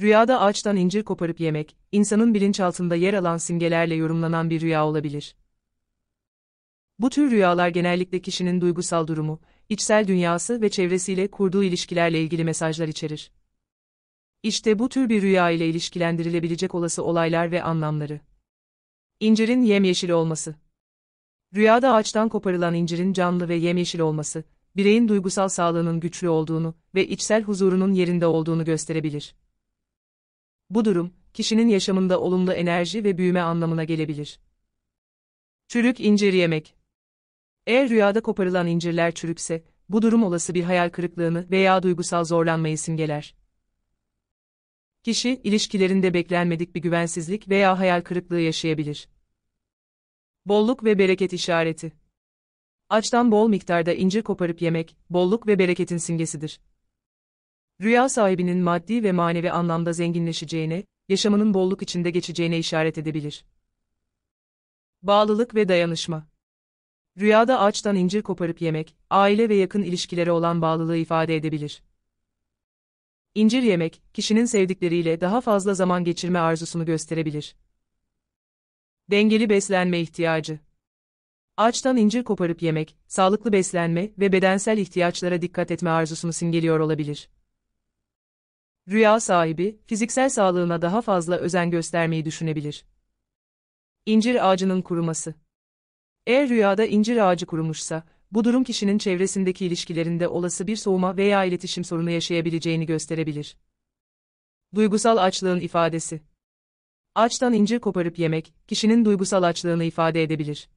Rüyada ağaçtan incir koparıp yemek, insanın bilinçaltında yer alan simgelerle yorumlanan bir rüya olabilir. Bu tür rüyalar genellikle kişinin duygusal durumu, içsel dünyası ve çevresiyle kurduğu ilişkilerle ilgili mesajlar içerir. İşte bu tür bir rüya ile ilişkilendirilebilecek olası olaylar ve anlamları. İncirin yemyeşil olması. Rüyada ağaçtan koparılan incirin canlı ve yemyeşil olması, bireyin duygusal sağlığının güçlü olduğunu ve içsel huzurunun yerinde olduğunu gösterebilir. Bu durum, kişinin yaşamında olumlu enerji ve büyüme anlamına gelebilir. Çürük incir yemek Eğer rüyada koparılan incirler çürükse, bu durum olası bir hayal kırıklığını veya duygusal zorlanmayı simgeler. Kişi, ilişkilerinde beklenmedik bir güvensizlik veya hayal kırıklığı yaşayabilir. Bolluk ve bereket işareti Açtan bol miktarda incir koparıp yemek, bolluk ve bereketin simgesidir rüya sahibinin maddi ve manevi anlamda zenginleşeceğine, yaşamının bolluk içinde geçeceğine işaret edebilir. Bağlılık ve dayanışma Rüyada ağaçtan incir koparıp yemek, aile ve yakın ilişkilere olan bağlılığı ifade edebilir. İncir yemek, kişinin sevdikleriyle daha fazla zaman geçirme arzusunu gösterebilir. Dengeli beslenme ihtiyacı Ağaçtan incir koparıp yemek, sağlıklı beslenme ve bedensel ihtiyaçlara dikkat etme arzusunu simgeliyor olabilir rüya sahibi, fiziksel sağlığına daha fazla özen göstermeyi düşünebilir. İncir ağacının kuruması Eğer rüyada incir ağacı kurumuşsa, bu durum kişinin çevresindeki ilişkilerinde olası bir soğuma veya iletişim sorunu yaşayabileceğini gösterebilir. Duygusal açlığın ifadesi Açtan incir koparıp yemek, kişinin duygusal açlığını ifade edebilir.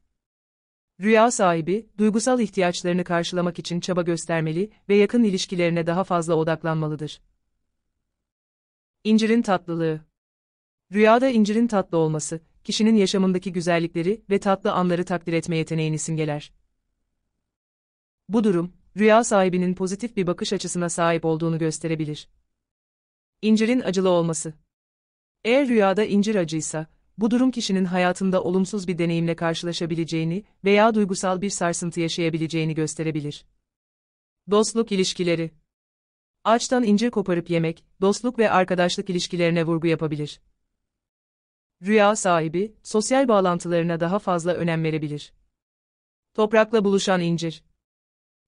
Rüya sahibi, duygusal ihtiyaçlarını karşılamak için çaba göstermeli ve yakın ilişkilerine daha fazla odaklanmalıdır. İncirin tatlılığı. Rüyada incirin tatlı olması, kişinin yaşamındaki güzellikleri ve tatlı anları takdir etme yeteneğini simgeler. Bu durum, rüya sahibinin pozitif bir bakış açısına sahip olduğunu gösterebilir. İncirin acılı olması. Eğer rüyada incir acıysa, bu durum kişinin hayatında olumsuz bir deneyimle karşılaşabileceğini veya duygusal bir sarsıntı yaşayabileceğini gösterebilir. Dostluk ilişkileri Ağaçtan incir koparıp yemek, dostluk ve arkadaşlık ilişkilerine vurgu yapabilir. Rüya sahibi, sosyal bağlantılarına daha fazla önem verebilir. Toprakla buluşan incir.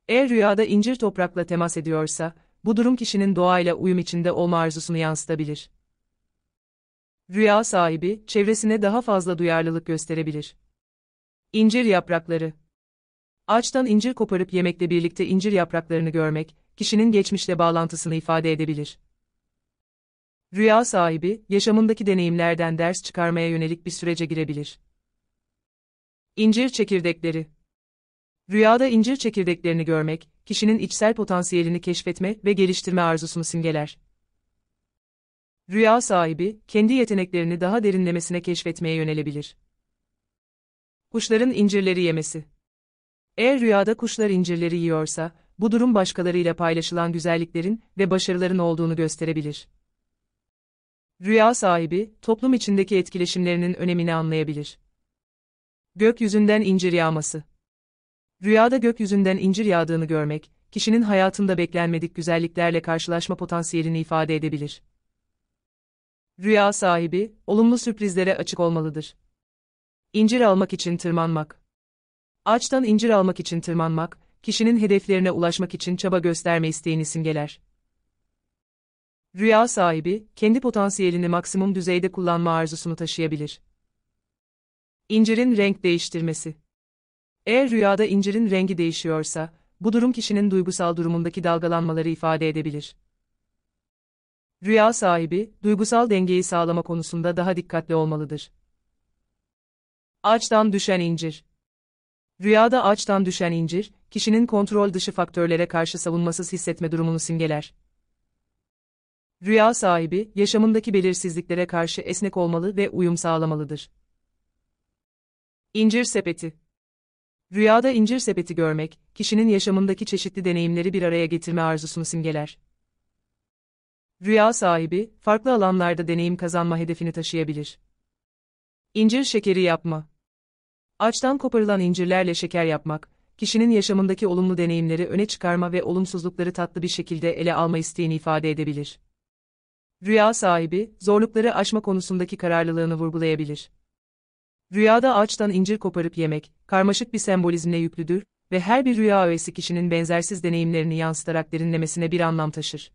Eğer rüyada incir toprakla temas ediyorsa, bu durum kişinin doğayla uyum içinde olma arzusunu yansıtabilir. Rüya sahibi, çevresine daha fazla duyarlılık gösterebilir. İncir yaprakları. Ağaçtan incir koparıp yemekle birlikte incir yapraklarını görmek, kişinin geçmişle bağlantısını ifade edebilir. Rüya sahibi, yaşamındaki deneyimlerden ders çıkarmaya yönelik bir sürece girebilir. İncir çekirdekleri Rüyada incir çekirdeklerini görmek, kişinin içsel potansiyelini keşfetme ve geliştirme arzusunu simgeler. Rüya sahibi, kendi yeteneklerini daha derinlemesine keşfetmeye yönelebilir. Kuşların incirleri yemesi Eğer rüyada kuşlar incirleri yiyorsa, bu durum başkalarıyla paylaşılan güzelliklerin ve başarıların olduğunu gösterebilir. Rüya sahibi, toplum içindeki etkileşimlerinin önemini anlayabilir. Gökyüzünden incir yağması Rüyada gökyüzünden incir yağdığını görmek, kişinin hayatında beklenmedik güzelliklerle karşılaşma potansiyelini ifade edebilir. Rüya sahibi, olumlu sürprizlere açık olmalıdır. İncir almak için tırmanmak Ağaçtan incir almak için tırmanmak, kişinin hedeflerine ulaşmak için çaba gösterme isteğini simgeler. Rüya sahibi, kendi potansiyelini maksimum düzeyde kullanma arzusunu taşıyabilir. İncirin renk değiştirmesi Eğer rüyada incirin rengi değişiyorsa, bu durum kişinin duygusal durumundaki dalgalanmaları ifade edebilir. Rüya sahibi, duygusal dengeyi sağlama konusunda daha dikkatli olmalıdır. Ağaçtan düşen incir Rüyada ağaçtan düşen incir, kişinin kontrol dışı faktörlere karşı savunmasız hissetme durumunu simgeler. Rüya sahibi, yaşamındaki belirsizliklere karşı esnek olmalı ve uyum sağlamalıdır. İncir sepeti Rüyada incir sepeti görmek, kişinin yaşamındaki çeşitli deneyimleri bir araya getirme arzusunu simgeler. Rüya sahibi, farklı alanlarda deneyim kazanma hedefini taşıyabilir. İncir şekeri yapma. Ağaçtan koparılan incirlerle şeker yapmak, kişinin yaşamındaki olumlu deneyimleri öne çıkarma ve olumsuzlukları tatlı bir şekilde ele alma isteğini ifade edebilir. Rüya sahibi, zorlukları aşma konusundaki kararlılığını vurgulayabilir. Rüyada ağaçtan incir koparıp yemek, karmaşık bir sembolizmle yüklüdür ve her bir rüya öğesi kişinin benzersiz deneyimlerini yansıtarak derinlemesine bir anlam taşır.